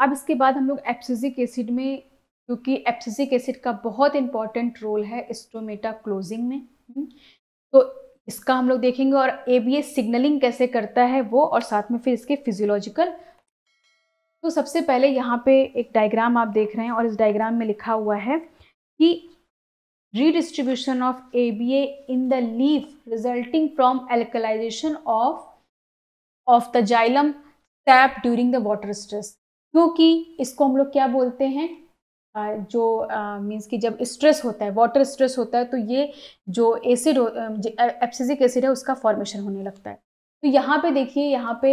अब इसके बाद हम लोग एप्सिजिक एसिड में क्योंकि एप्सिजिक एसिड का बहुत इंपॉर्टेंट रोल है स्टोमेटा क्लोजिंग में हम्म, तो इसका हम लोग देखेंगे और ए सिग्नलिंग कैसे करता है वो और साथ में फिर इसके फिजियोलॉजिकल तो सबसे पहले यहाँ पे एक डायग्राम आप देख रहे हैं और इस डायग्राम में लिखा हुआ है कि A B A in the leaf resulting from alkalization of of the xylem sap during the water stress क्योंकि इसको हम लोग क्या बोलते हैं जो मीन्स कि जब स्ट्रेस होता है वाटर स्ट्रेस होता है तो ये जो एसिड एप्सिजिक एसिड है उसका फॉर्मेशन होने लगता है तो यहाँ पे देखिए यहाँ पे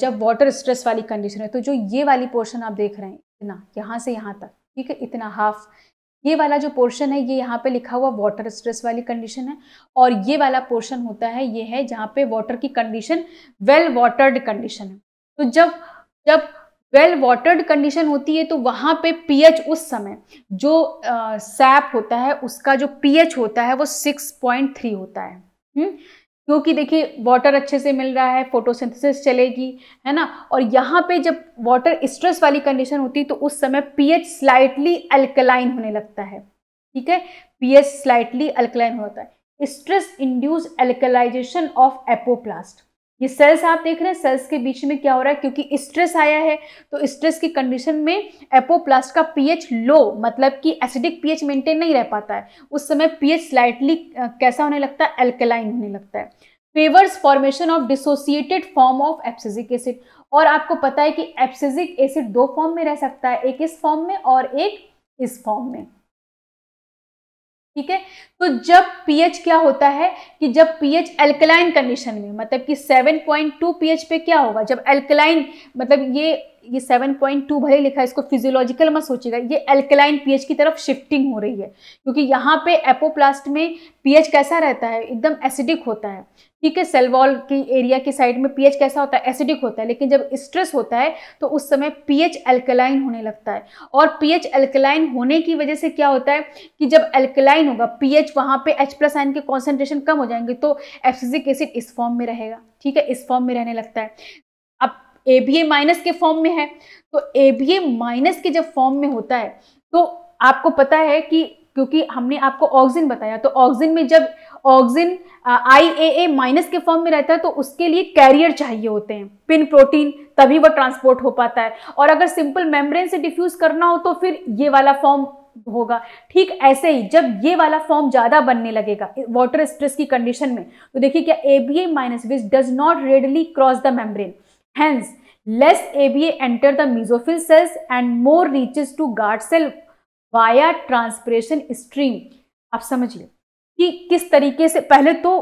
जब वाटर स्ट्रेस वाली कंडीशन है तो जो ये वाली पोर्शन आप देख रहे हैं इतना यहाँ से यहाँ तक ठीक है इतना हाफ ये वाला जो पोर्शन है ये यहाँ पे लिखा हुआ वाटर स्ट्रेस वाली कंडीशन है और ये वाला पोर्शन होता है ये है जहाँ पे वाटर की कंडीशन वेल वाटर्ड कंडीशन है तो जब जब वेल वाटर्ड कंडीशन होती है तो वहाँ पे पीएच उस समय जो सैप uh, होता है उसका जो पीएच होता है वो 6.3 होता है हम्म? क्योंकि देखिए वाटर अच्छे से मिल रहा है फोटोसिंथेसिस चलेगी है ना और यहाँ पे जब वाटर स्ट्रेस वाली कंडीशन होती है तो उस समय पीएच स्लाइटली अल्कलाइन होने लगता है ठीक है पीएच स्लाइटली अल्कलाइन होता है stress induce alkalization of apoplast ये सेल्स आप देख रहे हैं सेल्स के बीच में क्या हो रहा है क्योंकि स्ट्रेस आया है तो स्ट्रेस की कंडीशन में एपोप्लास्ट का पीएच लो मतलब कि एसिडिक पीएच मेंटेन नहीं रह पाता है उस समय पीएच स्लाइटली कैसा होने लगता है एल्केलाइन होने लगता है favours formation of dissociated form of abscisic acid और आपको पता है कि एप्सिजिक एसिड दो फॉर्म में रह सकता है एक इस फॉर्म में और एक इस फॉर्म में ठीक है तो जब पीएच क्या होता है कि जब पीएच एल्कलाइन कंडीशन में मतलब कि 7.2 पीएच पे क्या होगा जब एल्कलाइन मतलब ये ये 7.2 भले लिखा है इसको फिजियोलॉजिकल मत सोचिएगा ये एल्कलाइन पीएच की तरफ शिफ्टिंग हो रही है क्योंकि यहाँ पे एपोप्लास्ट में पीएच कैसा रहता है एकदम एसिडिक होता है ठीक है सेल वॉल की एरिया की साइड में पीएच कैसा होता है एसिडिक होता है लेकिन जब स्ट्रेस होता है तो उस समय पीएच एल्कलाइन होने लगता है और पीएच एल्कलाइन होने की वजह से क्या होता है कि जब एल्कलाइन होगा पीएच वहां पे एच प्लस आइन के कॉन्सेंट्रेशन कम हो जाएंगे तो एफसिजिक एसिड इस फॉर्म में रहेगा ठीक है इस फॉर्म में रहने लगता है ए बी ए माइनस के फॉर्म में है तो ए बी ए माइनस के जब फॉर्म में होता है तो आपको पता है कि क्योंकि हमने आपको ऑक्सीजन बताया तो ऑक्सीजन में जब oxygen I A A minus के फॉर्म में रहता है तो उसके लिए कैरियर चाहिए होते हैं पिन प्रोटीन तभी वह ट्रांसपोर्ट हो पाता है और अगर सिंपल मेम्ब्रेन से डिफ्यूज करना हो तो फिर ये वाला फॉर्म होगा ठीक ऐसे ही जब ये वाला फॉर्म ज़्यादा बनने लगेगा वाटर स्ट्रेस की कंडीशन में तो देखिए क्या A B A minus which does not readily cross the membrane Hence, less ABA enter the mesophyll cells and more reaches to guard cell via transpiration stream. आप समझिए कि किस तरीके से पहले तो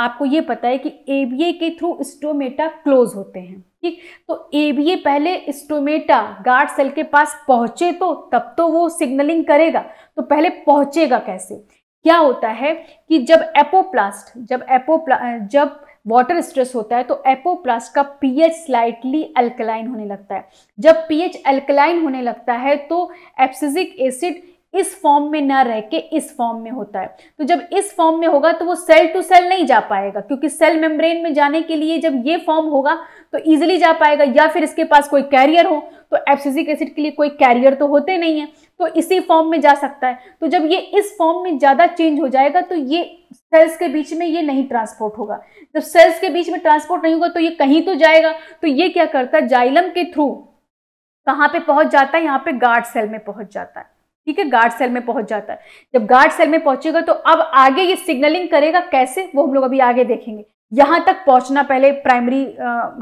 आपको ये पता है कि एबीए के थ्रू स्टोमेटा क्लोज होते हैं ठीक तो एबीए पहले स्टोमेटा गार्ड सेल के पास पहुंचे तो तब तो वो सिग्नलिंग करेगा तो पहले पहुंचेगा कैसे क्या होता है कि जब एपोप्लास्ट जब एपोप्ला जब वाटर स्ट्रेस होता है तो एपोप्लास्ट का पीएच स्लाइटली अल्कलाइन होने लगता है जब पीएच अल्कलाइन होने लगता है तो एप्सिजिक एसिड इस फॉर्म में ना रह के इस फॉर्म में होता है तो जब इस फॉर्म में होगा तो वो सेल टू सेल नहीं जा पाएगा क्योंकि सेल मेम्ब्रेन में जाने के लिए जब ये फॉर्म होगा तो ईजिली जा पाएगा या फिर इसके पास कोई कैरियर हो तो एप्सिजिक एसिड के लिए कोई कैरियर तो होते नहीं है तो इसी फॉर्म में जा सकता है तो जब ये इस फॉर्म में ज़्यादा चेंज हो जाएगा तो ये सेल्स के बीच में ये नहीं ट्रांसपोर्ट होगा जब सेल्स के बीच में ट्रांसपोर्ट नहीं होगा तो ये कहीं तो जाएगा तो ये क्या करता है जाइलम के थ्रू कहां पे पहुंच जाता है यहां पे गार्ड सेल में पहुंच जाता है ठीक है गार्ड सेल में पहुंच जाता है जब गार्ड सेल में पहुंचेगा तो अब आगे ये सिग्नलिंग करेगा कैसे वो हम लोग अभी आगे देखेंगे यहां तक पहुंचना पहले प्राइमरी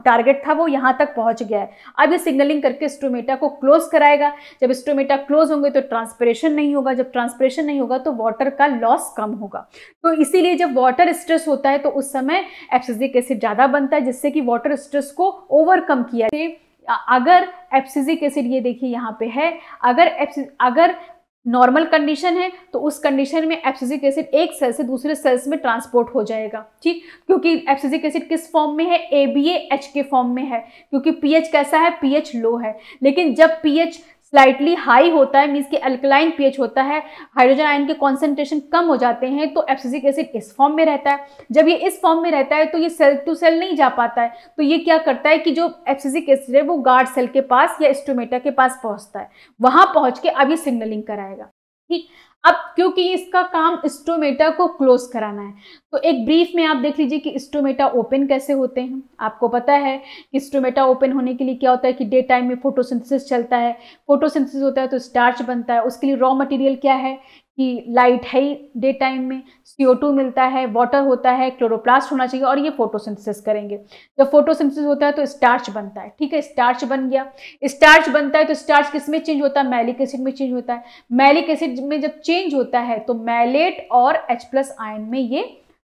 टारगेट था वो यहां तक पहुंच गया है अब ये सिग्नलिंग करके स्टोमेटा को क्लोज कराएगा जब स्टोमेटा क्लोज होंगे तो ट्रांसपरेशन नहीं होगा जब ट्रांसपरेशन नहीं होगा तो वाटर का लॉस कम होगा तो इसीलिए जब वाटर स्ट्रेस होता है तो उस समय एप्सिजिक एसिड ज़्यादा बनता है जिससे कि वाटर स्ट्रेस को ओवरकम किया अगर एप्सिजिक एसिड ये देखिए यहाँ पे है अगर एप्सिज अगर नॉर्मल कंडीशन है तो उस कंडीशन में एप्सिजिक एसिड एक सेल से दूसरे सेल्स में ट्रांसपोर्ट हो जाएगा ठीक क्योंकि एप्सिजिक एसिड किस फॉर्म में है ए बी एच के फॉर्म में है क्योंकि पीएच कैसा है पीएच लो है लेकिन जब पीएच स्लाइटली हाई होता है मीन्स कि अल्कलाइन पीएच होता है हाइड्रोजन आयन के कॉन्सेंट्रेशन कम हो जाते हैं तो एप्सिक एसिड इस फॉर्म में रहता है जब ये इस फॉर्म में रहता है तो ये सेल टू सेल नहीं जा पाता है तो ये क्या करता है कि जो एप्सिक एसिड है वो गार्ड सेल के पास या स्टोमेटा के पास पहुँचता है वहाँ पहुँच के अब ये सिग्नलिंग कराएगा ठीक अब क्योंकि इसका काम स्टोमेटा को क्लोज कराना है तो एक ब्रीफ में आप देख लीजिए कि स्टोमेटा ओपन कैसे होते हैं आपको पता है कि स्टोमेटा ओपन होने के लिए क्या होता है कि डे टाइम में फोटोसिंथेसिस चलता है फोटोसिंथेसिस होता है तो स्टार्च बनता है उसके लिए रॉ मटेरियल क्या है कि लाइट है ही डे टाइम में CO2 मिलता है वाटर होता है क्लोरोप्लास्ट होना चाहिए और ये फोटोसिंथेसिस करेंगे जब फोटोसिंथेसिस होता है तो स्टार्च बनता है ठीक है स्टार्च बन गया स्टार्च बनता है तो स्टार्च किस में चेंज होता है मैलिक एसिड में चेंज होता है मैलिक एसिड में जब चेंज होता है तो मैलेट और एच प्लस आयन में ये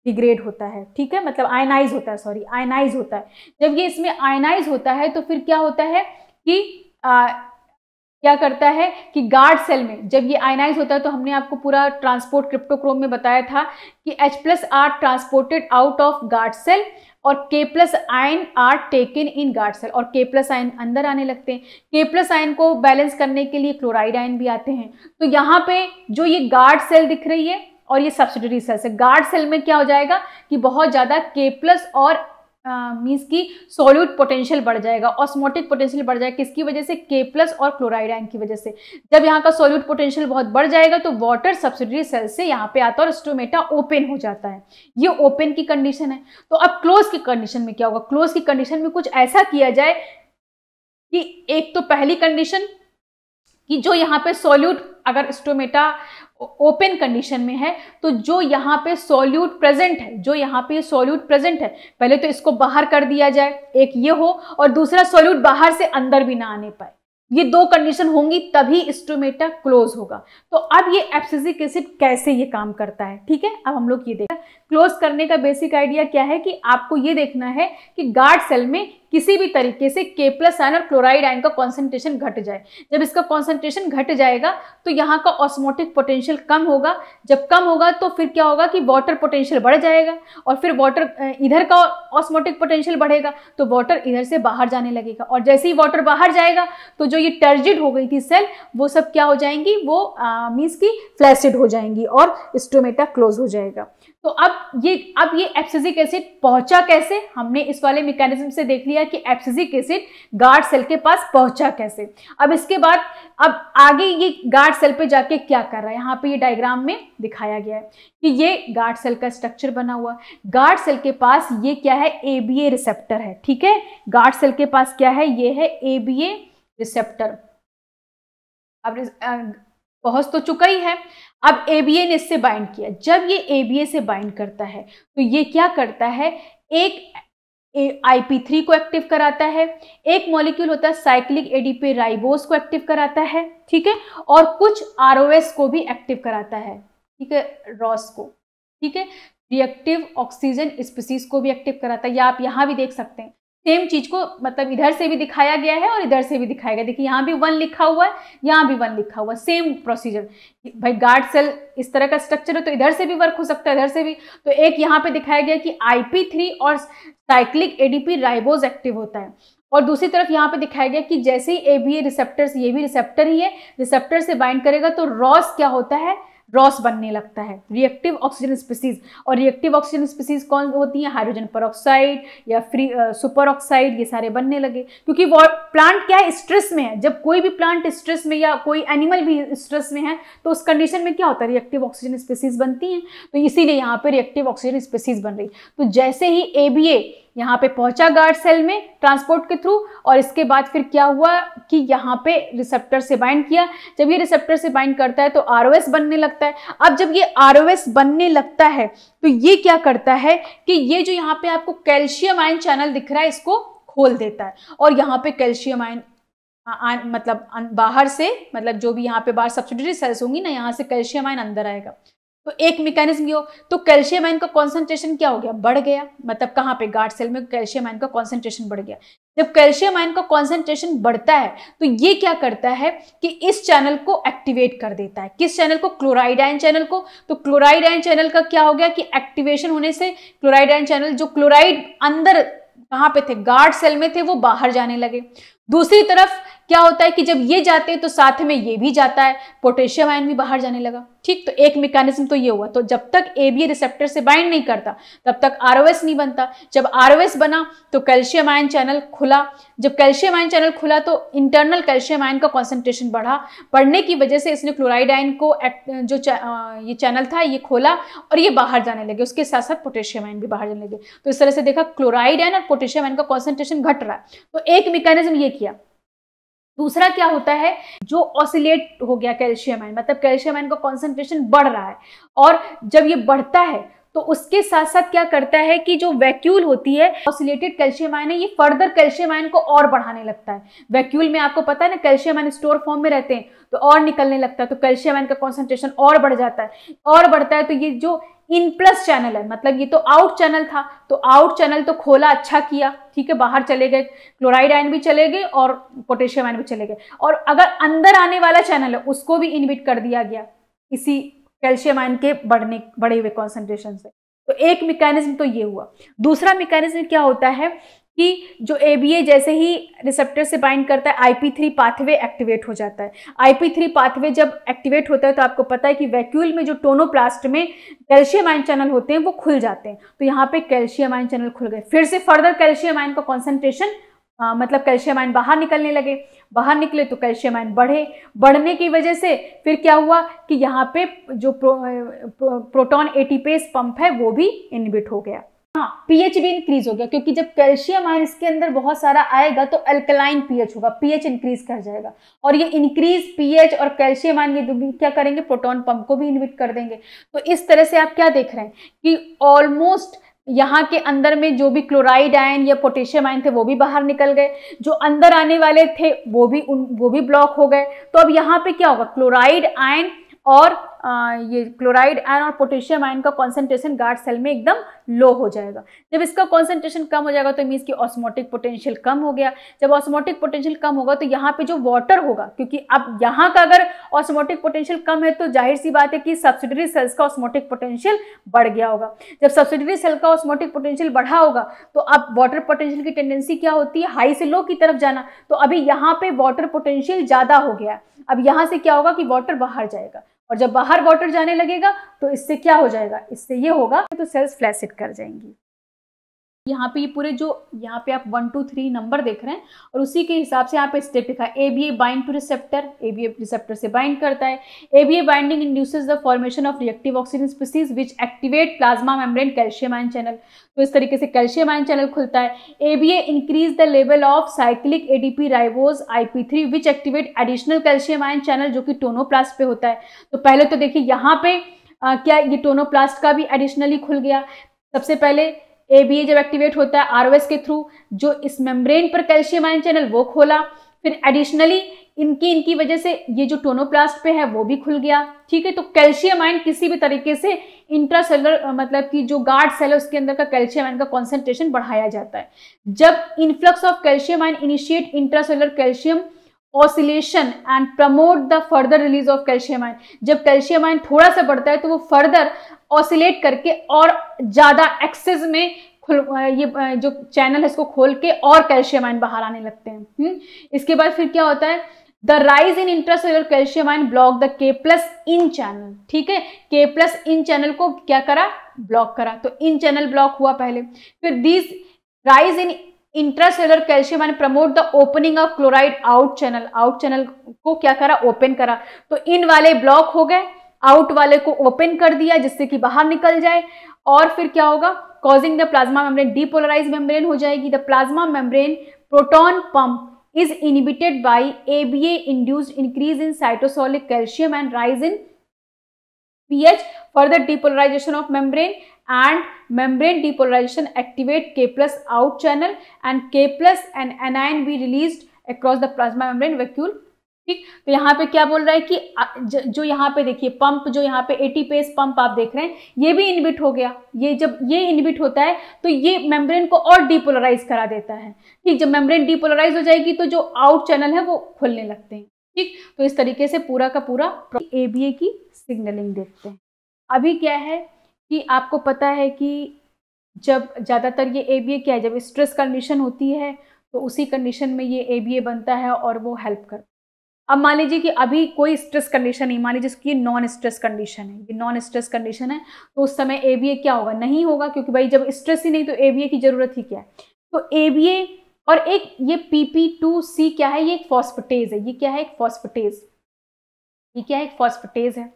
डिग्रेड होता है ठीक है मतलब आयनाइज होता है सॉरी आयनाइज होता है जब ये इसमें आयनाइज होता है तो फिर क्या होता है कि आ, क्या करता है कि गार्ड सेल में जब ये आयनाइज होता है तो हमने आपको पूरा ट्रांसपोर्ट क्रिप्टोक्रोम में बताया था कि H plus are transported out of guard cell और K plus ion are taken in guard cell और K प्लस आयन अंदर आने लगते हैं K प्लस आयन को बैलेंस करने के लिए क्लोराइड आयन भी आते हैं तो यहाँ पे जो ये गार्ड सेल दिख रही है और ये सब्सिडरी सेल्स है गार्ड सेल में क्या हो जाएगा कि बहुत ज़्यादा के प्लस और मीन्स की सोल्यूट पोटेंशियल बढ़ जाएगा ऑस्मोटिक पोटेंशियल बढ़ जाएगा किसकी वजह से के प्लस और क्लोराइड आयन की वजह से जब यहाँ का सोल्यूट पोटेंशियल बहुत बढ़ जाएगा तो वाटर सब्सिडरी सेल से यहाँ पे आता है और स्टोमेटा ओपन हो जाता है ये ओपन की कंडीशन है तो अब क्लोज की कंडीशन में क्या होगा क्लोज की कंडीशन में कुछ ऐसा किया जाए कि एक तो पहली कंडीशन कि जो यहाँ पे सॉल्यूट अगर स्टोमेटा ओपन कंडीशन में है तो जो यहाँ पे सॉल्यूट प्रेजेंट है जो यहाँ पे सॉल्यूट प्रेजेंट है पहले तो इसको बाहर कर दिया जाए एक ये हो और दूसरा सॉल्यूट बाहर से अंदर भी ना आने पाए ये दो कंडीशन होंगी तभी स्टोमेटा क्लोज होगा तो अब ये एप्सिजिक एसिड कैसे ये काम करता है ठीक है अब हम लोग ये देखें क्लोज करने का बेसिक आइडिया क्या है कि आपको ये देखना है कि गार्ड सेल में किसी भी तरीके से के प्लस आयन और क्लोराइड आयन का कॉन्सेंट्रेशन घट जाए जब इसका कॉन्सेंट्रेशन घट जाएगा तो यहाँ का ऑस्मोटिक पोटेंशियल कम होगा जब कम होगा तो फिर क्या होगा कि वाटर पोटेंशियल बढ़ जाएगा और फिर वाटर इधर का ऑस्मोटिक पोटेंशियल बढ़ेगा तो वाटर इधर से बाहर जाने लगेगा और जैसे ही वाटर बाहर जाएगा तो जो ये टर्जिड हो गई थी सेल वो सब क्या हो जाएंगी वो मीन्स की फ्लैसिड हो जाएंगी और स्टोमेटा क्लोज हो जाएगा तो अब ये अब ये एप्सिजिक एसिड पहुंचा कैसे हमने इस वाले मैकेनिज्म से देख लिया कि एप्सिजिक एसिड गार्ड सेल के पास पहुंचा कैसे अब इसके बाद अब आगे ये गार्ड सेल पे जाके क्या कर रहा है यहाँ पे ये डायग्राम में दिखाया गया है कि ये गार्ड सेल का स्ट्रक्चर बना हुआ गार्ड सेल के पास ये क्या है ए बी ए रिसेप्टर है ठीक है गार्ड सेल के पास क्या है ये है ए बी ए रिसेप्टर अब पहुंच तो चुका ही है अब ए बी ए ने इससे बाइंड किया जब ये एबीए से बाइंड करता है तो ये क्या करता है एक आई पी थ्री को एक्टिव कराता है एक मॉलिक्यूल होता है साइक्लिक एडीपी राइबोस को एक्टिव कराता है ठीक है और कुछ आर ओ एस को भी एक्टिव कराता है ठीक है रॉस को ठीक है रिएक्टिव ऑक्सीजन स्पीसीज को भी एक्टिव कराता है या आप यहाँ भी देख सकते हैं सेम चीज को मतलब इधर से भी दिखाया गया है और इधर से भी दिखाया गया देखिए यहाँ भी वन लिखा हुआ है यहाँ भी वन लिखा हुआ है सेम प्रोसीजर भाई गार्ड सेल इस तरह का स्ट्रक्चर है तो इधर से भी वर्क हो सकता है इधर से भी तो एक यहाँ पे दिखाया गया कि आईपी थ्री और साइक्लिक एडीपी राइबोज एक्टिव होता है और दूसरी तरफ यहाँ पे दिखाया गया कि जैसे ही ए बी रिसेप्टर ये भी रिसेप्टर ही है रिसेप्टर से बाइंड करेगा तो रॉस क्या होता है रॉस बनने लगता है रिएक्टिव ऑक्सीजन स्पीसीज और रिएक्टिव ऑक्सीजन स्पीसीज कौन होती हैं हाइड्रोजन पर या फ्री सुपर ऑक्साइड ये सारे बनने लगे क्योंकि वो प्लांट क्या है स्ट्रेस में है जब कोई भी प्लांट स्ट्रेस में या कोई एनिमल भी स्ट्रेस में है तो उस कंडीशन में क्या होता है रिएक्टिव ऑक्सीजन स्पीसीज बनती हैं तो इसीलिए यहाँ पर रिएक्टिव ऑक्सीजन स्पीसीज बन रही तो जैसे ही ए यहाँ पे पहुंचा गार्ड सेल में ट्रांसपोर्ट के थ्रू और इसके बाद फिर क्या हुआ कि यहाँ पे रिसेप्टर से बाइंड किया जब ये रिसेप्टर से बाइंड करता है तो आर बनने लगता है अब जब ये आर बनने लगता है तो ये क्या करता है कि ये जो यहाँ पे आपको कैल्शियम आयन चैनल दिख रहा है इसको खोल देता है और यहाँ पे कैल्शियम आयन आ, आ, मतलब बाहर से मतलब जो भी यहाँ पे बाहर सब्सिडरी सेल्स होंगी ना यहाँ से कैल्शियम आयन अंदर आएगा तो एक मैकेनिज्म ये हो तो कैल्शियम आयन का कॉन्सेंट्रेशन क्या हो गया बढ़ गया मतलब कहाँ पे गार्ड सेल में कैल्शियम आयन का कॉन्सेंट्रेशन बढ़ गया जब कैल्शियम आयन का कॉन्सेंट्रेशन बढ़ता है तो ये क्या करता है कि इस चैनल को एक्टिवेट कर देता है किस चैनल को क्लोराइड आयन चैनल को तो क्लोराइड आयन चैनल का क्या हो गया कि एक्टिवेशन होने से क्लोराइड आयन चैनल जो क्लोराइड अंदर कहाँ पे थे गार्ड सेल में थे वो बाहर जाने लगे दूसरी तरफ क्या होता है कि जब ये जाते हैं तो साथ में ये भी जाता है पोटेशियम आयन भी बाहर जाने लगा ठीक तो एक मैकेनिज्म तो ये हुआ तो जब तक ए बी रिसेप्टर से बाइंड नहीं करता तब तक आर नहीं बनता जब आर बना तो कैल्शियम आयन चैनल खुला जब कैल्शियम आयन चैनल खुला तो इंटरनल कैल्शियम आयन का कॉन्सेंट्रेशन बढ़ा बढ़ने की वजह से इसने क्लोराइड आयन को जो ये चैनल था ये खोला और ये बाहर जाने लगे उसके साथ साथ पोटेशियम आयन भी बाहर जाने लगे तो इस तरह से देखा क्लोराइड आयन और पोटेशियम आयन का कॉन्सेंट्रेशन घट रहा है तो एक मैकेनिज्म ये किया दूसरा क्या होता है जो ऑसिलेट हो गया कैल्शियम आयन मतलब कैल्शियम आयन का कॉन्सेंट्रेशन बढ़ रहा है और जब ये बढ़ता है तो उसके साथ साथ क्या करता है कि जो वैक्यूल होती है ऑसिलेटेड कैल्शियम आयन है ये फर्दर कैल्शियम आयन को और बढ़ाने लगता है वैक्यूल में आपको पता है ना कैल्शियम आयन स्टोर फॉर्म में रहते हैं तो और निकलने लगता है तो कैल्शियम आयन का कॉन्सेंट्रेशन और बढ़ जाता है और बढ़ता है तो ये जो इन प्लस चैनल है मतलब ये तो आउट चैनल था तो आउट चैनल तो खोला अच्छा किया ठीक है बाहर चले गए क्लोराइड आयन भी चले गए और पोटेशियम आयन भी चले गए और अगर अंदर आने वाला चैनल है उसको भी इनविट कर दिया गया इसी कैल्शियम आयन के बढ़ने बढ़े हुए कॉन्सेंट्रेशन से तो एक मैकेनिज्म तो ये हुआ दूसरा मैकेनिज्म क्या होता है कि जो ए जैसे ही रिसेप्टर से बाइंड करता है I P three pathway activate हो जाता है आई पी थ्री पाथवे जब एक्टिवेट होता है तो आपको पता है कि वैक्यूल में जो टोनोप्लास्ट में कैल्शियम आयन चैनल होते हैं वो खुल जाते हैं तो यहाँ पे कैल्शियम आयन चैनल खुल गए फिर से फर्दर कैल्शियम आयन का कॉन्सेंट्रेशन आ, मतलब कैल्शियम आयन बाहर निकलने लगे बाहर निकले तो कैल्शियम आयन बढ़े बढ़ने की वजह से फिर क्या हुआ कि यहाँ पे जो pro, pro, proton ATPase pump है वो भी इनबिट हो गया हाँ पीएच भी इंक्रीज हो गया क्योंकि जब कैल्शियम आयन इसके अंदर बहुत सारा आएगा तो अल्कलाइन पीएच होगा पीएच इंक्रीज कर जाएगा और ये इंक्रीज पीएच और कैल्शियम आयन ये क्या करेंगे प्रोटॉन पंप को भी इनविट कर देंगे तो इस तरह से आप क्या देख रहे हैं कि ऑलमोस्ट यहाँ के अंदर में जो भी क्लोराइड आयन या पोटेशियम आयन थे वो भी बाहर निकल गए जो अंदर आने वाले थे वो भी उन वो भी ब्लॉक हो गए तो अब यहाँ पे क्या होगा क्लोराइड आयन और ये क्लोराइड आयन और पोटेशियम आयन का कॉन्सेंट्रेशन गार्ड सेल में एकदम लो हो जाएगा जब इसका कॉन्सेंट्रेशन कम हो जाएगा तो मीन्स की ऑस्मोटिक पोटेंशियल कम हो गया जब ऑस्मोटिक पोटेंशियल कम होगा तो यहाँ पे जो वाटर होगा क्योंकि अब यहाँ का अगर ऑस्मोटिक पोटेंशियल कम है तो जाहिर सी बात है कि सब्सिडरी सेल्स का ऑस्मोटिक पोटेंशियल बढ़ गया होगा जब सब्सिडरी सेल का ऑस्मोटिक पोटेंशियल बढ़ा होगा तो अब वाटर पोटेंशियल की टेंडेंसी क्या होती है हाई से लो की तरफ जाना तो अभी यहाँ पे वाटर पोटेंशियल ज़्यादा हो गया अब यहाँ से क्या होगा कि वाटर बाहर जाएगा और जब बाहर वाटर जाने लगेगा तो इससे क्या हो जाएगा इससे ये होगा तो सेल्स फ्लैसिड कर जाएंगी यहाँ पे ये पूरे जो यहाँ पे आप वन टू थ्री नंबर देख रहे हैं और उसी के हिसाब से यहाँ पे स्टेप लिखा है A B A bind to receptor A B A receptor से बाइंड करता है A B A binding induces the formation of reactive oxygen species which activate plasma membrane calcium ion channel तो इस तरीके से कैल्शियम आयन चैनल खुलता है A B A increase the level of cyclic A D P ribose I P three which activate additional calcium ion channel जो कि tonoplast पे होता है तो पहले तो देखिए यहाँ पे आ, क्या ये टोनोप्लास्ट का भी एडिशनली खुल गया सबसे पहले ए जब एक्टिवेट होता है एस के थ्रू जो इस मेम्ब्रेन पर कैल्शियम आयन चैनल वो खोला फिर एडिशनली इनकी इनकी वजह से ये जो टोनोप्लास्ट पे है वो भी खुल गया ठीक है तो कैल्शियम आयन किसी भी तरीके से इंट्रासेलर मतलब कि जो गार्ड सेल है उसके अंदर का कैल्शियम आयन का कॉन्सेंट्रेशन बढ़ाया जाता है जब influx of calcium ion initiate intracellular calcium oscillation and promote the further release of calcium ion जब कैल्शियम आयन थोड़ा सा बढ़ता है तो वो फर्दर ऑसिलेट करके और ज़्यादा एक्सेस में ये जो चैनल है इसको खोल के और कैल्शियम आयन बाहर आने लगते हैं हुँ? हम्म? इसके बाद फिर क्या होता है the rise in intracellular calcium ion block the K plus in channel ठीक है के प्लस इन चैनल को क्या करा ब्लॉक करा तो इन चैनल ब्लॉक हुआ पहले फिर these rise in intracellular calcium and promote the opening of chloride out channel out channel को क्या करा ओपन करा तो इन वाले ब्लॉक हो गए आउट वाले को ओपन कर दिया जिससे कि बाहर निकल जाए और फिर क्या होगा causing the plasma membrane depolarize membrane हो जाएगी the plasma membrane proton pump is inhibited by A B A induced increase in cytosolic calcium and rise in H for the depolarization of membrane and membrane depolarization activate K plus out channel and K plus and anion be released across the plasma membrane vacuole ठीक तो यहाँ पे क्या बोल रहा है कि जो यहाँ पे देखिए पंप जो यहाँ पे एटी पेस पंप आप देख रहे हैं ये भी इनबिट हो गया ये जब ये इनबिट होता है तो ये मेम्ब्रेन को और डीपोलराइज करा देता है ठीक जब मेम्ब्रेन डीपोलराइज हो जाएगी तो जो आउट चैनल है वो खुलने लगते हैं ठीक तो इस तरीके से पूरा का पूरा ए की सिग्नलिंग देखते हैं अभी क्या है कि आपको पता है कि जब ज़्यादातर ये ए बी ए क्या है जब स्ट्रेस कंडीशन होती है तो उसी कंडीशन में ये ए बी ए बनता है और वो हेल्प कर अब मान लीजिए कि अभी कोई स्ट्रेस कंडीशन नहीं मान लीजिए इसकी ये नॉन स्ट्रेस कंडीशन है ये नॉन स्ट्रेस कंडीशन है तो उस समय ए बी ए क्या होगा नहीं होगा क्योंकि भाई जब स्ट्रेस ही नहीं तो ए बी ए की ज़रूरत ही क्या है तो ए बी ए और एक ये पी पी टू सी क्या है ये एक फॉस्फटेज है ये क्या है एक फॉस्फटेज ये क्या है एक फॉस्फटेज है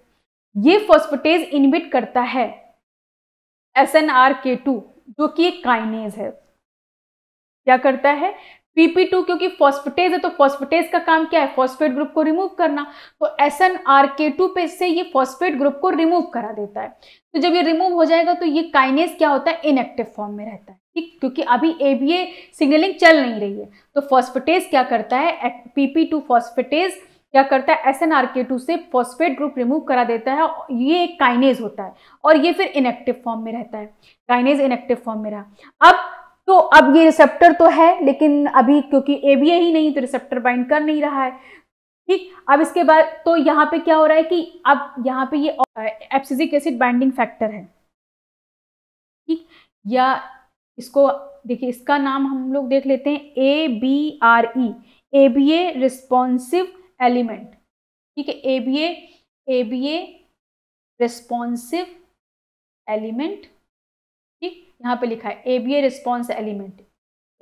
ये फॉस्फटेज इनहिबिट करता है S N R K two जो कि एक काइनेज है क्या करता है पीपी टू क्योंकि फॉस्फेटेज है तो फॉस्फेटेज का काम क्या है फॉस्फेट ग्रुप को रिमूव करना तो S N R K two पे से ये फॉस्फेट ग्रुप को रिमूव करा देता है तो जब ये रिमूव हो जाएगा तो ये काइनेज क्या होता है इनएक्टिव फॉर्म में रहता है ठीक क्योंकि अभी ए बी ए सिग्नलिंग चल नहीं रही है तो फॉस्फेटेज क्या करता है पीपी टू फॉस्फेटेज क्या करता है एस से फॉस्फेट ग्रुप रिमूव करा देता है ये एक काइनेज होता है और ये फिर इनएक्टिव फॉर्म में रहता है काइनेज इनएक्टिव फॉर्म में रहा अब तो अब ये रिसेप्टर तो है लेकिन अभी क्योंकि ए ही नहीं तो रिसेप्टर बाइंड कर नहीं रहा है ठीक अब इसके बाद तो यहाँ पे क्या हो रहा है कि अब यहाँ पे ये एप्सिजिक एसिड बाइंडिंग फैक्टर है ठीक या इसको देखिए इसका नाम हम लोग देख लेते हैं A B R E A B A responsive element ठीक है A B A B A responsive element ठीक यहाँ पे लिखा है A B A response element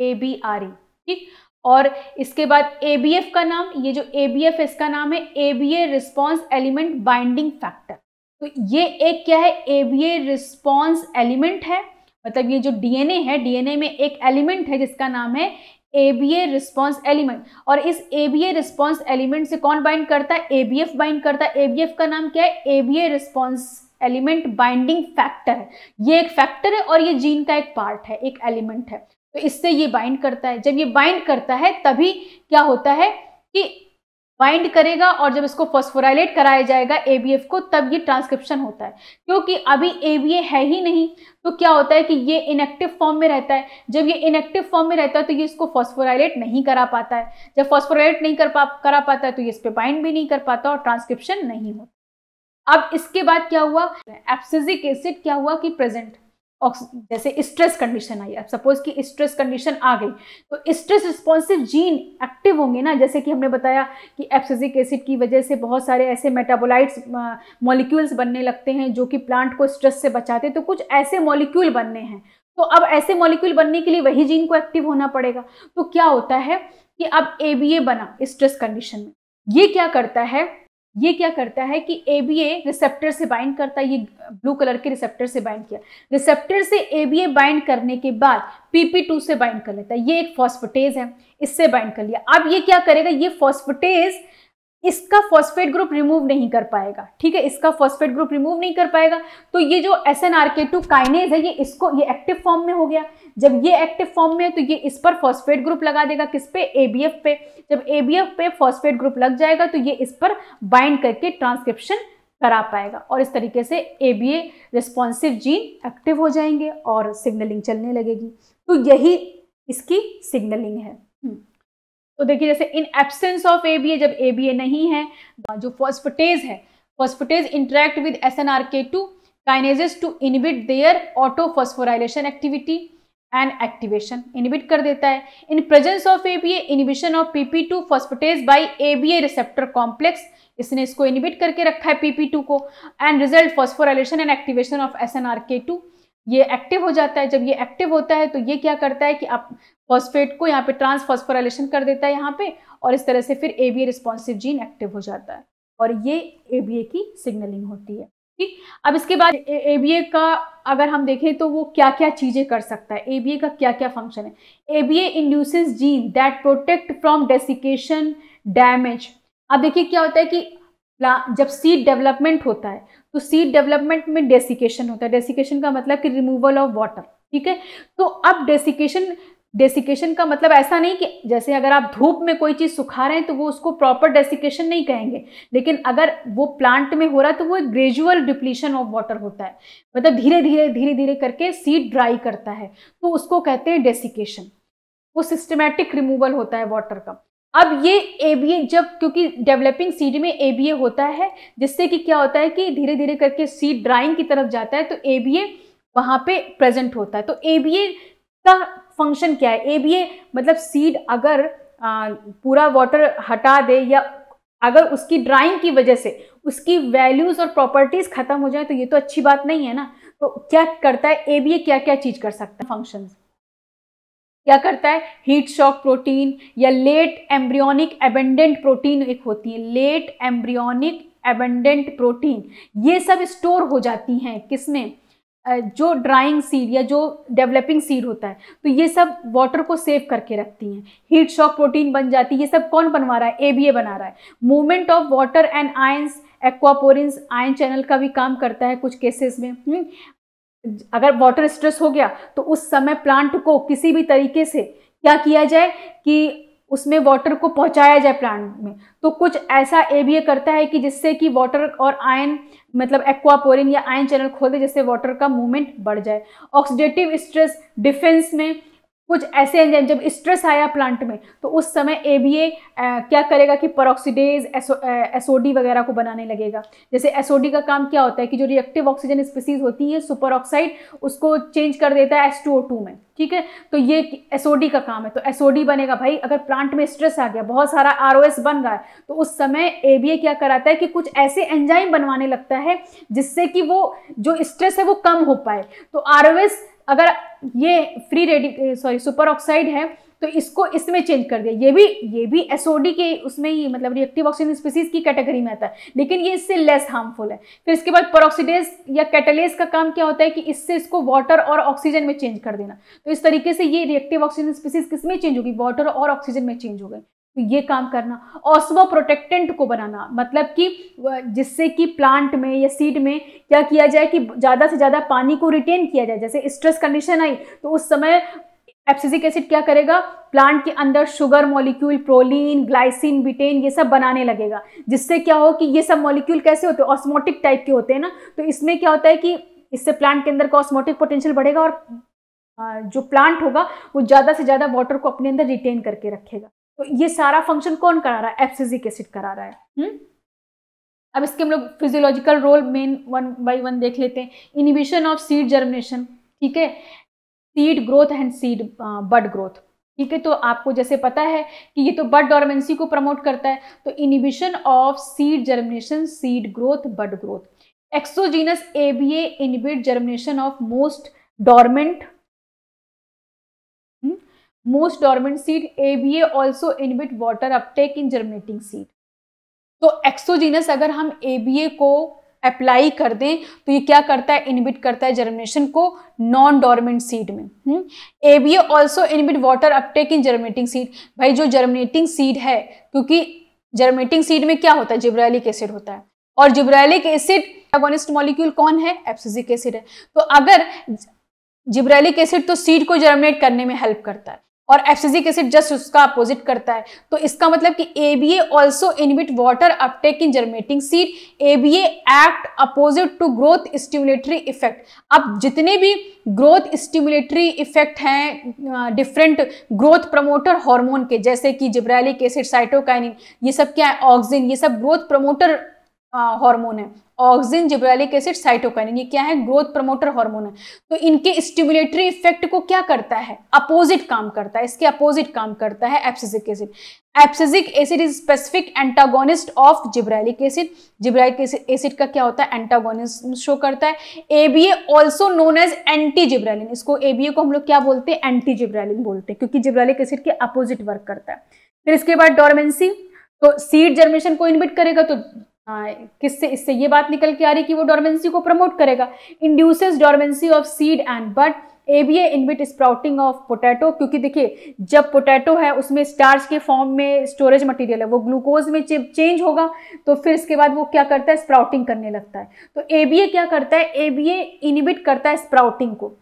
A B R E ठीक और इसके बाद ए बी एफ का नाम ये जो ए बी एफ इसका नाम है A B A response element binding factor तो ये एक क्या है A B A response element है मतलब ये जो डीएनए है डीएनए में एक एलिमेंट है जिसका नाम है एबीए रिस्पॉन्स एलिमेंट और इस एबीए रिस्पॉन्स एलिमेंट से कौन बाइंड करता है एबीएफ बाइंड करता है एबीएफ का नाम क्या है ABA response element binding factor है ये एक फैक्टर है और ये जीन का एक पार्ट है एक एलिमेंट है तो इससे ये बाइंड करता है जब ये बाइंड करता है तभी क्या होता है कि बाइंड करेगा और जब इसको फॉस्फोराइलेट कराया जाएगा एबीएफ को तब ये ट्रांसक्रिप्शन होता है क्योंकि अभी एबीए है ही नहीं तो क्या होता है कि ये इनएक्टिव फॉर्म में रहता है जब ये इनएक्टिव फॉर्म में रहता है तो ये इसको फॉस्फोराइलेट नहीं करा पाता है जब फॉस्फोराइलेट नहीं कर पा करा पाता है तो ये इस पर बाइंड भी नहीं कर पाता और ट्रांसक्रिप्शन नहीं होता अब इसके बाद क्या हुआ एप्सिजिक एसिड क्या हुआ कि प्रेजेंट जैसे स्ट्रेस कंडीशन आई अब सपोज कि स्ट्रेस कंडीशन आ गई तो स्ट्रेस रिस्पॉन्सिव जीन एक्टिव होंगे ना जैसे कि हमने बताया कि एप्सिक एसिड की वजह से बहुत सारे ऐसे मेटाबोलाइट्स मॉलिक्यूल्स बनने लगते हैं जो कि प्लांट को स्ट्रेस से बचाते तो कुछ ऐसे मॉलिक्यूल बनने हैं तो अब ऐसे मॉलिक्यूल बनने के लिए वही जीन को एक्टिव होना पड़ेगा तो क्या होता है कि अब ए बना स्ट्रेस कंडीशन में ये क्या करता है ये क्या करता है कि ए बी ए रिसेप्टर से बाइंड करता है ये ब्लू कलर के रिसेप्टर से बाइंड किया रिसेप्टर से ए बी ए बाइंड करने के बाद पीपी टू से बाइंड कर लेता है ये एक फॉस्फोटेज है इससे बाइंड कर लिया अब ये क्या करेगा ये फॉस्फोटेज इसका फॉस्फेट ग्रुप रिमूव नहीं कर पाएगा ठीक है इसका फॉस्फेट ग्रुप रिमूव नहीं कर पाएगा तो ये जो S N R K two kinase है ये इसको ये एक्टिव फॉर्म में हो गया जब ये एक्टिव फॉर्म में है तो ये इस पर फॉस्फेट ग्रुप लगा देगा किस पे ए बी एफ पे जब ए बी एफ पे फॉस्फेट ग्रुप लग जाएगा तो ये इस पर बाइंड करके ट्रांसक्रिप्शन करा पाएगा और इस तरीके से A B A responsive gene active हो जाएंगे और सिग्नलिंग चलने लगेगी तो यही इसकी सिग्नलिंग है तो देखिए जैसे in absence of A B A जब ए बी ए नहीं है जो फॉस्फोटेज है phosphatase interact with S N R K two kinases to inhibit their auto phosphorylation activity and activation inhibit कर देता है in presence of A B A inhibition of P P two phosphatase by A B A receptor complex इसने इसको inhibit करके रखा है P P two को and result phosphorylation and activation of S N R K two ये active हो जाता है जब ये एक्टिव होता है तो ये क्या करता है कि आप फॉस्फेट को यहाँ पे ट्रांसफॉस्फोराइलेशन कर देता है यहाँ पे और इस तरह से फिर A B responsive gene active हो जाता है और ये ए बी ए की सिग्नलिंग होती है ठीक अब इसके बाद ए बी ए का अगर हम देखें तो वो क्या क्या चीज़ें कर सकता है ए बी ए का क्या क्या फंक्शन है A B A induce gene that protect from desiccation damage अब देखिए क्या होता है कि जब सीड डेवलपमेंट होता है तो सीड डेवलपमेंट में डेसिकेशन होता है डेसिकेशन का मतलब कि रिमूवल ऑफ वाटर ठीक है तो अब डेसिकेशन डेसिकेशन का मतलब ऐसा नहीं कि जैसे अगर आप धूप में कोई चीज़ सुखा रहे हैं तो वो उसको प्रॉपर डेसिकेशन नहीं कहेंगे लेकिन अगर वो प्लांट में हो रहा है तो वो एक ग्रेजुअल डिप्लीशन ऑफ वाटर होता है मतलब धीरे धीरे धीरे धीरे करके सीड ड्राई करता है तो उसको कहते हैं डेसिकेशन वो सिस्टमेटिक रिमूवल होता है वाटर का अब ये ए बी ए जब क्योंकि डेवलपिंग सीड में ए बी ए होता है जिससे कि क्या होता है कि धीरे धीरे करके सीड ड्राइंग की तरफ जाता है तो ए बी ए वहाँ पर प्रेजेंट होता है तो ए बी ए का फंक्शन क्या है ए बी ए मतलब सीड अगर आ, पूरा वाटर हटा दे या अगर उसकी ड्राइंग की वजह से उसकी वैल्यूज़ और प्रॉपर्टीज़ ख़त्म हो जाए तो ये तो अच्छी बात नहीं है ना तो क्या करता है ए क्या क्या चीज़ कर सकता है फंक्शंस क्या करता है हीट शॉक प्रोटीन या लेट एम्ब्रियोनिक एबेंडेंट प्रोटीन एक होती है लेट एम्ब्रियोनिक एबेंडेंट प्रोटीन ये सब स्टोर हो जाती हैं किसमें जो ड्राइंग सीड या जो डेवलपिंग सीड होता है तो ये सब वाटर को सेव करके रखती हैं हीट शॉक प्रोटीन बन जाती है ये सब कौन बनवा रहा है ए बना रहा है movement of water and ions aquaporins ion channel का भी काम करता है कुछ केसेस में हम्म, अगर वाटर स्ट्रेस हो गया तो उस समय प्लांट को किसी भी तरीके से क्या किया जाए कि उसमें वाटर को पहुंचाया जाए प्लांट में तो कुछ ऐसा ए भी करता है कि जिससे कि वाटर और आयन मतलब एक्वापोरिन या आयन चैनल खोल दे जिससे वाटर का मूवमेंट बढ़ जाए ऑक्सीडेटिव स्ट्रेस डिफेंस में कुछ ऐसे एंजाइम जब स्ट्रेस आया प्लांट में तो उस समय ए बी ए क्या करेगा कि परऑक्सीडेज एसओडी वगैरह को बनाने लगेगा जैसे एसओडी का काम क्या होता है कि जो रिएक्टिव ऑक्सीजन स्पीसीज होती है सुपर ऑक्साइड उसको चेंज कर देता है एस टू ओ टू में ठीक है तो ये एसओडी का काम है तो एसओडी बनेगा भाई अगर प्लांट में स्ट्रेस आ गया बहुत सारा आर बन रहा है तो उस समय ए बी ए क्या कराता है कि कुछ ऐसे एंजाइम बनवाने लगता है जिससे कि वो जो स्ट्रेस है वो कम हो पाए तो आर ओ एस अगर ये free radi sorry super oxide है तो इसको इसमें चेंज कर दिया ये भी ये भी एसओडी के उसमें ही मतलब रिएक्टिव ऑक्सीजन स्पीसीज की कैटेगरी में आता है लेकिन ये इससे लेस हार्मफुल है फिर इसके बाद परऑक्सीडेज या कैटलेज का काम क्या होता है कि इससे इसको वाटर और ऑक्सीजन में चेंज कर देना तो इस तरीके से ये रिएक्टिव ऑक्सीजन स्पीसीज किस में चेंज होगी वाटर और ऑक्सीजन में चेंज हो गई ये काम करना ऑस्मो प्रोटेक्टेंट को बनाना मतलब कि जिससे कि प्लांट में या सीड में क्या किया जाए कि ज़्यादा से ज़्यादा पानी को रिटेन किया जाए जैसे स्ट्रेस कंडीशन आई तो उस समय एप्सिजिक एसिड क्या करेगा प्लांट के अंदर sugar molecule proline glycine betaine ये सब बनाने लगेगा जिससे क्या हो कि ये सब मॉलिक्यूल कैसे होते हैं ऑस्मोटिक टाइप के होते हैं ना तो इसमें क्या होता है कि इससे प्लांट के अंदर का ऑस्मोटिक पोटेंशियल बढ़ेगा और जो प्लांट होगा वो ज़्यादा से ज़्यादा वाटर को अपने अंदर रिटेन करके रखेगा तो ये सारा फंक्शन कौन करा रहा है एफसीजिक एसिड करा रहा है हुँ? हम्म? अब इसके हम लोग physiological role main one by one देख लेते हैं इनिबिशन ऑफ सीड जर्मिनेशन ठीक है seed growth and seed bud growth ठीक है तो आपको जैसे पता है कि ये तो बड डॉर्मेंसी को प्रमोट करता है तो inhibition of seed germination seed growth bud growth exogenous A B A inhibit germination of most dormant most dormant seed B also inhibit water uptake in germinating seed तो एक्सोजीनस अगर हम ए B ए को apply कर दें तो ये क्या करता है इनबिट करता है जर्मिनेशन को नॉन डॉर्मेंट सीड में A B also inhibit water uptake in germinating seed भाई जो जर्मिनेटिंग सीड है क्योंकि जर्मिनेटिंग सीड में क्या होता है जिब्रैलिक एसिड होता है और जिब्रैलिक एसिड एगोनिस्ट मॉलिक्यूल कौन है एप्सिजिक एसिड है तो अगर जिब्रैलिक एसिड तो सीड को जर्मिनेट करने में हेल्प करता है और एफसीजिक एसिड जस्ट उसका अपोजिट करता है तो इसका मतलब कि A B also inhibit water uptake in germinating seed A B act opposite to growth stimulatory effect अब जितने भी ग्रोथ स्टिमुलेटरी इफेक्ट हैं डिफरेंट ग्रोथ प्रमोटर हार्मोन के जैसे कि जिब्रैलिक एसिड साइटोकाइनिन ये सब क्या है ऑक्सिन ये सब ग्रोथ प्रमोटर हार्मोन है ऑक्सीजन जिब्रैलिक एसिड साइटोकाइन ये क्या है ग्रोथ प्रमोटर हार्मोन है तो इनके स्टिमुलेटरी इफेक्ट को क्या करता है अपोजिट काम करता है इसके अपोजिट काम करता है abscisic acid abscisic acid is specific antagonist of gibberellic acid gibberellic acid का क्या होता है एंटागोनिज्म शो करता है ABA also known as anti gibberellin इसको एबीए को हम लोग क्या बोलते हैं एंटी जिब्रैलिन बोलते हैं क्योंकि जिब्रैलिक एसिड के अपोजिट वर्क करता है फिर इसके बाद डोरमेंसी तो सीड जर्मिनेशन को इनहिबिट करेगा तो हाँ, किससे इससे ये बात निकल के आ रही कि वो डॉर्मेंसी को प्रमोट करेगा induces dormancy of seed and but A B A inhibit sprouting of potato क्योंकि देखिए जब पोटैटो है उसमें स्टार्च के फॉर्म में स्टोरेज मटेरियल है वो ग्लूकोज में चेंज होगा तो फिर इसके बाद वो क्या करता है स्प्राउटिंग करने लगता है तो ए बी ए क्या करता है ए बी ए इनबिट करता है स्प्राउटिंग को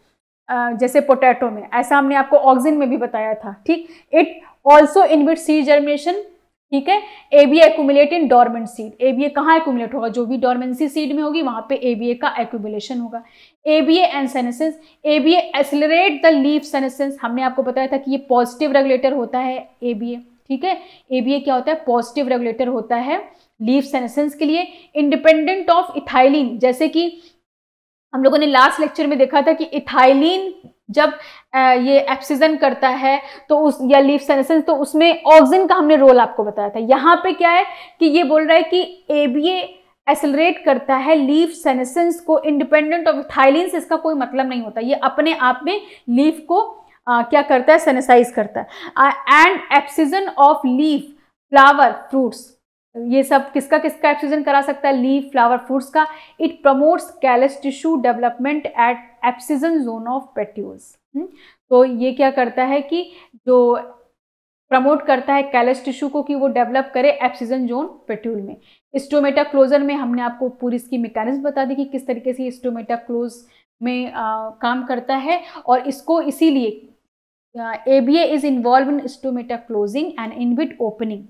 जैसे पोटैटो में ऐसा हमने आपको ऑक्सीजन में भी बताया था ठीक it also inhibit seed germination ठीक है A B accumulate in dormant seed A B A कहाँ एक्यूमुलेट होगा जो भी डॉर्मेंसी सीड में होगी वहाँ पे ए बी ए का एक्यूमुलेशन होगा A ABA and senescence be accelerate the leaf senescence हमने आपको बताया था कि ये पॉजिटिव रेगुलेटर होता है ए बी ए ठीक है ए बी ए क्या होता है पॉजिटिव रेगुलेटर होता है लीफ सेनेसेंस के लिए इंडिपेंडेंट ऑफ इथाइलिन जैसे कि हम लोगों ने लास्ट लेक्चर में देखा था कि इथाइलिन जब ये एप्सीजन करता है तो उस या लीफ सेनेसेंस तो उसमें ऑक्सीजन का हमने रोल आपको बताया था यहाँ पे क्या है कि ये बोल रहा है कि एबीए एसलरेट करता है लीफ सेनेसेंस को इंडिपेंडेंट ऑफ थाइलिन से इसका कोई मतलब नहीं होता ये अपने आप में लीफ को आ, क्या करता है सेनेसाइज करता है and abscission of leaf flower fruits ये सब किसका किसका एक्सीजन करा सकता है लीव फ्लावर फ्रूट्स का it promotes callus tissue development at abscission zone of petioles तो ये क्या करता है कि जो प्रमोट करता है कैलस टिश्यू को कि वो डेवलप करे एप्सिजन जोन पेट्यूल में स्टोमेटा क्लोजर में हमने आपको पूरी इसकी मेकानिज्म बता दी कि किस तरीके से स्टोमेटा क्लोज में आ, काम करता है और इसको इसीलिए A B A is involve in stomata closing and with opening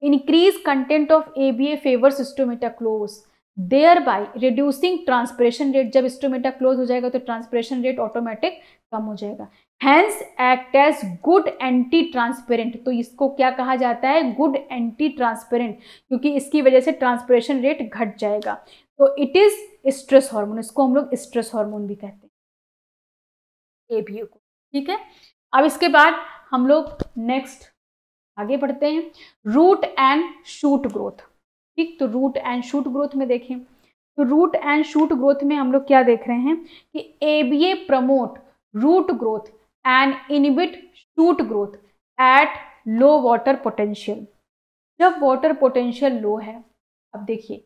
increased content of ABA favors stomatoclose there reducing transpiration rate जब स्टोमेटा क्लोज हो जाएगा तो ट्रांसपरेशन रेट ऑटोमेटिक कम हो जाएगा hence act as good anti transparent तो इसको क्या कहा जाता है गुड एंटी ट्रांसपेरेंट क्योंकि इसकी वजह से ट्रांसपरेशन रेट घट जाएगा तो इट इज स्ट्रेस हार्मोन इसको हम लोग स्ट्रेस हॉर्मोन भी कहते हैं ए ए को ठीक है अब इसके बाद हम लोग नेक्स्ट आगे बढ़ते हैं रूट एंड शूट ग्रोथ ठीक तो रूट एंड शूट ग्रोथ में देखें तो रूट एंड शूट ग्रोथ में हम लोग क्या देख रहे हैं कि A B A promote root growth and inhibit shoot growth at low water potential जब वाटर पोटेंशियल लो है अब देखिए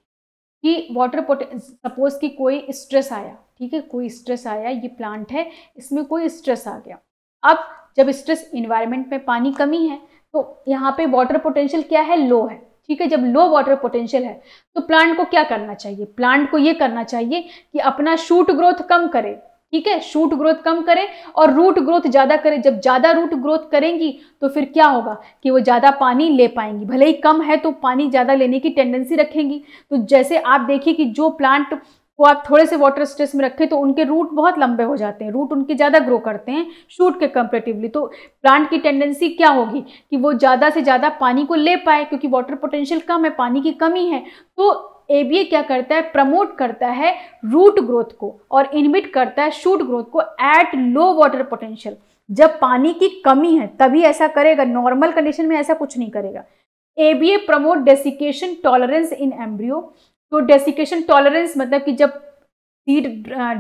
कि वाटर पोटें सपोज कि कोई स्ट्रेस आया ठीक है कोई स्ट्रेस आया ये प्लांट है इसमें कोई स्ट्रेस आ गया अब जब स्ट्रेस इन्वायरमेंट में पानी कमी है तो यहाँ पे वाटर पोटेंशियल क्या है लो है ठीक है जब लो वाटर पोटेंशियल है तो प्लांट को क्या करना चाहिए प्लांट को ये करना चाहिए कि अपना शूट ग्रोथ कम करे ठीक है शूट ग्रोथ कम करें और रूट ग्रोथ ज़्यादा करें जब ज़्यादा रूट ग्रोथ करेंगी तो फिर क्या होगा कि वो ज़्यादा पानी ले पाएंगी भले ही कम है तो पानी ज़्यादा लेने की टेंडेंसी रखेंगी तो जैसे आप देखिए कि जो प्लांट को आप थोड़े से वाटर स्ट्रेस में रखें तो उनके रूट बहुत लंबे हो जाते हैं रूट उनके ज़्यादा ग्रो करते हैं शूट के कंपेरेटिवली तो प्लांट की टेंडेंसी क्या होगी कि वो ज़्यादा से ज़्यादा पानी को ले पाए क्योंकि वाटर पोटेंशियल कम है पानी की कमी है तो एबीए क्या करता है प्रमोट करता है रूट ग्रोथ को और इनमिट करता है शूट ग्रोथ को एट लो वाटर पोटेंशियल जब पानी की कमी है तभी ऐसा करेगा नॉर्मल कंडीशन में ऐसा कुछ नहीं करेगा ABA promote desiccation tolerance in embryo तो डेसिकेशन टॉलरेंस मतलब कि जब सीड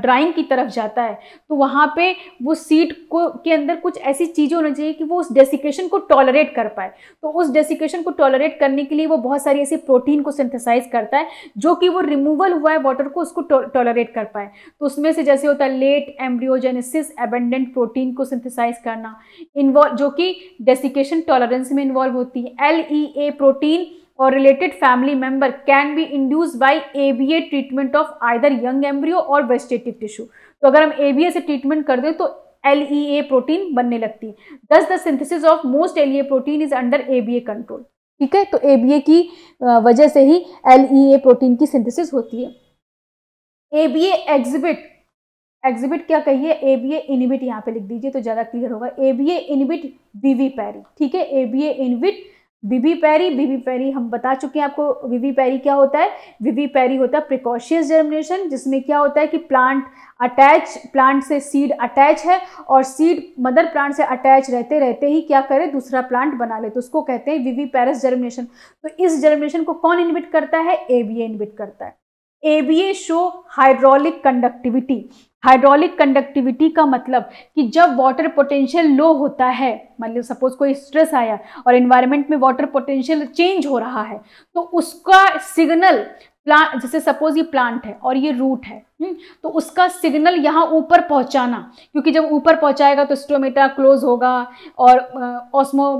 ड्राइंग की तरफ जाता है तो वहाँ पे वो सीड को के अंदर कुछ ऐसी चीज़ें होनी चाहिए कि वो उस डेसिकेशन को टॉलरेट कर पाए तो उस डेसिकेशन को टॉलरेट करने के लिए वो बहुत सारी ऐसी प्रोटीन को सिंथेसाइज करता है जो कि वो रिमूवल हुआ है वाटर को उसको टॉलरेट कर पाए तो उसमें से जैसे होता है लेट एम्ब्रियोजेनेसिस एबेंडेंट प्रोटीन को सिंथेसाइज करना इन्वॉल्व जो कि डेसिकेशन टॉलरेंस में इन्वॉल्व होती है एल ई ए प्रोटीन और related family member can be induce by ABA treatment of either young embryo और वेजिटेटिव टिश्यू तो अगर हम एबीए से ट्रीटमेंट कर दें तो LEA प्रोटीन बनने लगती है thus the synthesis of most LEA protein is under ABA control ठीक है तो एबीए की वजह से ही ए प्रोटीन e की सिंथेसिस होती है एबीए एग्जिबिट एग्जिबिट क्या कहिए ए बी ए इनिबिट यहाँ पे लिख दीजिए तो ज़्यादा क्लियर होगा ए बी ए इनिबिट वीवी पैरी ठीक है ए बी ए इनिबिट वीवी पैरी वीवी पैरी हम बता चुके हैं आपको वीवी पैरी क्या होता है वीवी पैरी होता है प्रिकॉशियस जर्मिनेशन जिसमें क्या होता है कि प्लांट अटैच प्लांट से सीड अटैच है और सीड मदर प्लांट से अटैच रहते रहते ही क्या करे दूसरा प्लांट बना ले तो उसको कहते हैं विवी पैरस जर्मिनेशन तो इस जर्मिनेशन को कौन इन्विट करता है ए बी ए इन्विट करता है A B A show hydraulic conductivity hydraulic conductivity का मतलब कि जब वाटर पोटेंशियल लो होता है मतलब सपोज कोई स्ट्रेस आया और इन्वायरमेंट में वाटर पोटेंशियल चेंज हो रहा है तो उसका सिग्नल प्लांट जैसे सपोज ये प्लांट है और ये रूट है हम्म, तो उसका सिग्नल यहाँ ऊपर पहुँचाना क्योंकि जब ऊपर पहुँचाएगा तो स्टोमेटा क्लोज होगा और ओस्मो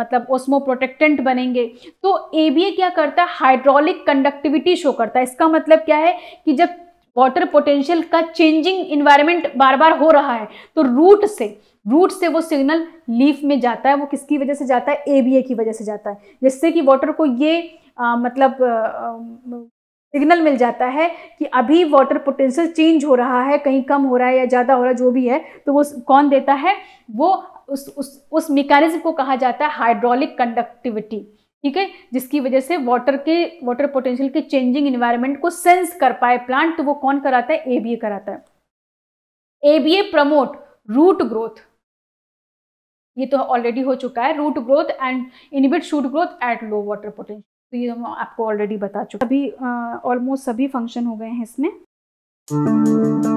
मतलब ओस्मो प्रोटेक्टेंट बनेंगे तो ए क्या करता है हाइड्रोलिक कंडक्टिविटी शो करता है इसका मतलब क्या है कि जब वाटर पोटेंशियल का चेंजिंग इन्वायरमेंट बार बार हो रहा है तो रूट से रूट से वो सिग्नल लीफ में जाता है वो किसकी वजह से जाता है ए की वजह से जाता है जिससे कि वाटर को ये आ, मतलब सिग्नल मिल जाता है कि अभी वाटर पोटेंशियल चेंज हो रहा है कहीं कम हो रहा है या ज़्यादा हो रहा है जो भी है तो वो कौन देता है वो उस उस उस मेकानिज्म को कहा जाता है हाइड्रोलिक कंडक्टिविटी ठीक है जिसकी वजह से वाटर के वाटर पोटेंशियल के चेंजिंग इन्वायरमेंट को सेंस कर पाए प्लांट तो वो कौन कराता है एबीए कराता है एबीए प्रमोट रूट ग्रोथ ये तो ऑलरेडी हो चुका है root growth and inhibit shoot growth at low water potential तो ये हम आपको ऑलरेडी बता चुके अभी ऑलमोस्ट सभी फंक्शन हो गए हैं इसमें